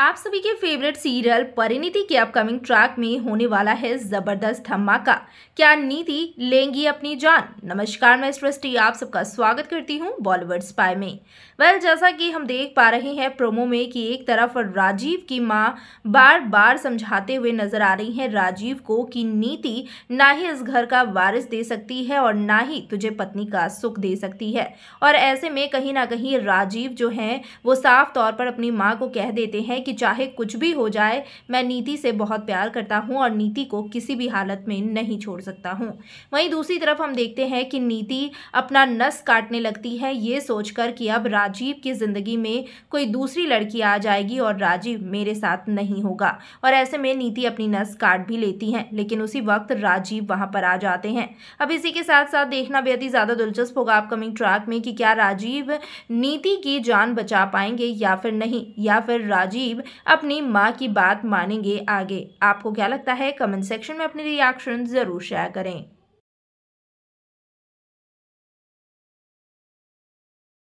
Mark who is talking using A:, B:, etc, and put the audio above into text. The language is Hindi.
A: आप सभी के फेवरेट सीरियल परिणीति के अपकमिंग ट्रैक में होने वाला है जबरदस्त धमाका क्या नीति लेंगी अपनी जान नमस्कार मैं सृष्टि आप सबका स्वागत करती हूं बॉलीवुड स्पाई में वेल जैसा कि हम देख पा रहे हैं प्रोमो में कि एक तरफ राजीव की मां बार बार समझाते हुए नजर आ रही हैं राजीव को कि नीति ना ही इस घर का वारिस दे सकती है और ना ही तुझे पत्नी का सुख दे सकती है और ऐसे में कहीं ना कहीं राजीव जो है वो साफ तौर पर अपनी माँ को कह देते हैं हैं कि चाहे कुछ भी हो जाए मैं नीति से बहुत प्यार करता हूँ और नीति को किसी भी हालत में नहीं छोड़ सकता हूँ वहीं दूसरी तरफ हम देखते हैं कि नीति अपना नस काटने लगती है ये सोचकर कि अब राजीव की ज़िंदगी में कोई दूसरी लड़की आ जाएगी और राजीव मेरे साथ नहीं होगा और ऐसे में नीति अपनी नस काट भी लेती हैं लेकिन उसी वक्त राजीव वहाँ पर आ जाते हैं अब इसी के साथ साथ देखना बेहद ही ज़्यादा दिलचस्प होगा अपकमिंग ट्रैक में कि क्या राजीव नीति की जान बचा पाएंगे या फिर नहीं या फिर राजीव करीब अपनी माँ की बात मानेंगे आगे आपको क्या लगता है कमेंट सेक्शन में अपने रिएक्शन ज़रूर शेयर करें